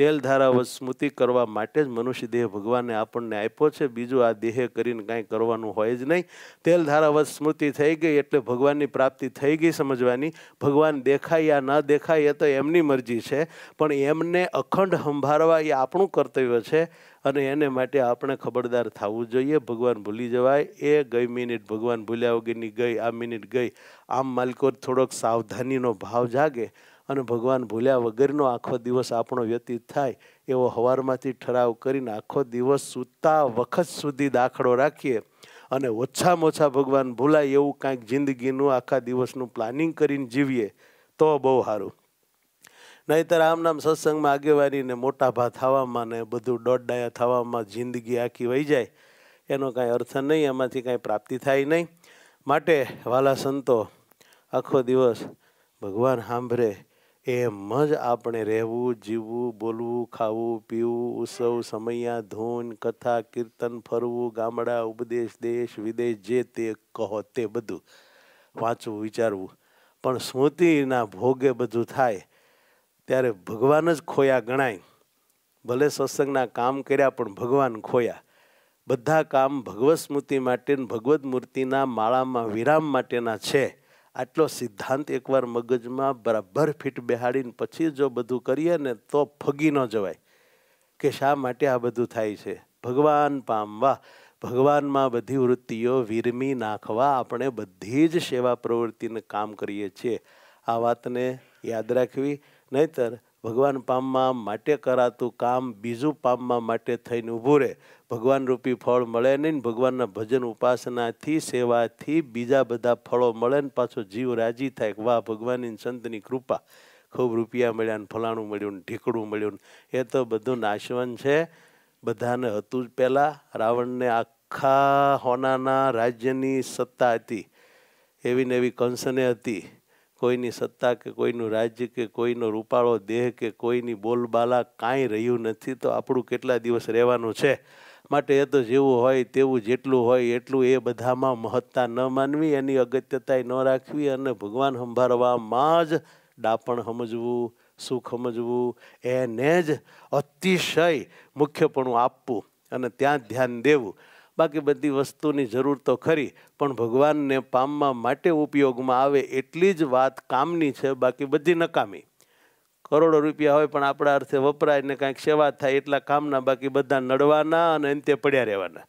તેલ ધારા સ્મૃતિ કરવા માટે જ મનુષ્ય દેહ ભગવાને આપણને આપ્યો છે બીજું આ દેહ કરીને કાંઈ કરવાનું હોય જ નહીં તેલ ધારાવત સ્મૃતિ થઈ ગઈ એટલે ભગવાનની પ્રાપ્તિ થઈ ગઈ સમજવાની ભગવાન દેખાય યા ન દેખાય એ તો એમની મરજી છે પણ એમને અખંડ સંભાળવા એ આપણું કર્તવ્ય છે અને એને માટે આપણે ખબરદાર થવું જોઈએ ભગવાન ભૂલી જવાય એ ગઈ મિનિટ ભગવાન ભૂલ્યા વગરની ગઈ આ મિનિટ ગઈ આમ માલકો થોડોક સાવધાનીનો ભાવ જાગે અને ભગવાન ભૂલ્યા વગરનો આખો દિવસ આપણો વ્યતીત થાય એવો હવારમાંથી ઠરાવ કરીને આખો દિવસ સૂતા વખત સુધી દાખલો રાખીએ અને ઓછામાં ઓછા ભગવાન ભૂલાય એવું કાંઈક જિંદગીનું આખા દિવસનું પ્લાનિંગ કરીને જીવીએ તો બહુ સારું નહીંતર આમનામ સત્સંગમાં આગેવાની ને મોટા ભા થવામાં ને બધું દોડડાયા થવામાં જિંદગી આખી વહી જાય એનો કાંઈ અર્થ નહીં એમાંથી કાંઈ પ્રાપ્તિ થાય નહીં માટે વાલા સંતો આખો દિવસ ભગવાન સાંભળે એમ જ આપણે રહેવું જીવવું બોલવું ખાવું પીવું ઉત્સવ સમૈયા ધૂન કથા કીર્તન ફરવું ગામડા ઉપદેશ દેશ વિદેશ જે તે કહો તે બધું વાંચવું વિચારવું પણ સ્મૃતિના ભોગે બધું થાય ત્યારે ભગવાન જ ખોયા ગણાય ભલે સત્સંગના કામ કર્યા પણ ભગવાન ખોયા બધા કામ ભગવત સ્મૃતિ માટે ભગવત મૂર્તિના માળામાં વિરામ માટેના છે આટલો સિદ્ધાંત એકવાર મગજમાં બરાબર ફિટ બેહાડીને પછી જો બધું કરીએ ને તો ફગી ન જવાય કે શા માટે આ બધું થાય છે ભગવાન પામવા ભગવાનમાં બધી વૃત્તિઓ વિરમી નાખવા આપણે બધી જ સેવા પ્રવૃત્તિને કામ કરીએ છીએ આ વાતને યાદ રાખવી નહીતર ભગવાન પામવા માટે કરાતું કામ બીજું પામવા માટે થઈને ઊભું રહે ભગવાન રૂપી ફળ મળે નહીં ને ભગવાનના ભજન ઉપાસનાથી સેવાથી બીજા બધા ફળો મળે ને પાછો જીવ રાજી થાય કે વાહ ભગવાનની સંતની કૃપા ખૂબ રૂપિયા મળ્યા ને ફલાણું મળ્યું ને ઢીકડું મળ્યું ને એ તો બધું નાશવન છે બધાને હતું જ પહેલાં રાવણને આખા હોનાના રાજ્યની સત્તા હતી એવી ને એવી કંસને હતી કોઈની સત્તા કે કોઈનું રાજ્ય કે કોઈનો રૂપાળો દેહ કે કોઈની બોલબાલા કાંઈ રહ્યું નથી તો આપણું કેટલા દિવસ રહેવાનું છે માટે એ તો જેવું હોય તેવું જેટલું હોય એટલું એ બધામાં મહત્તા ન માનવી એની અગત્યતા ન રાખવી અને ભગવાન સંભાળવામાં જ ડાપણ સમજવું સુખ સમજવું એને જ અતિશય મુખ્યપણું આપવું અને ત્યાં ધ્યાન દેવું બાકી બધી વસ્તુની જરૂર તો ખરી પણ ભગવાનને પામવા માટે ઉપયોગમાં આવે એટલી જ વાત કામની છે બાકી બધી નકામી કરોડો રૂપિયા હોય પણ આપણા અર્થે વપરાય ને કાંઈક સેવા થાય એટલા કામના બાકી બધા નડવાના અને અંતે પડ્યા રહેવાના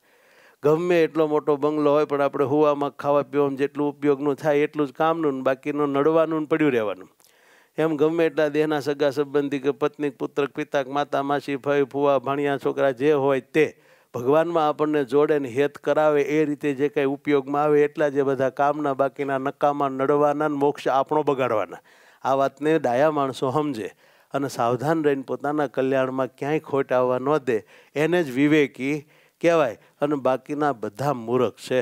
ગમે એટલો મોટો બંગલો હોય પણ આપણે હુવામાં ખાવા પીવામાં જેટલું ઉપયોગનું થાય એટલું જ કામનું બાકીનું નડવાનું પડ્યું રહેવાનું એમ ગમે એટલા દેહના સગા સંબંધી કે પત્ની પુત્ર પિતા માતા માસી ભાઈ ફુવા ભાણિયા છોકરા જે હોય તે ભગવાનમાં આપણને જોડે ને હેત કરાવે એ રીતે જે કાંઈ ઉપયોગમાં આવે એટલા જે બધા કામના બાકીના નક્કામાં નડવાના મોક્ષ આપણો બગાડવાના આ વાતને ડાયા માણસો સમજે અને સાવધાન રહીને પોતાના કલ્યાણમાં ક્યાંય ખોટ આવવા ન દે એને જ વિવેકી કહેવાય અને બાકીના બધા મૂરખ છે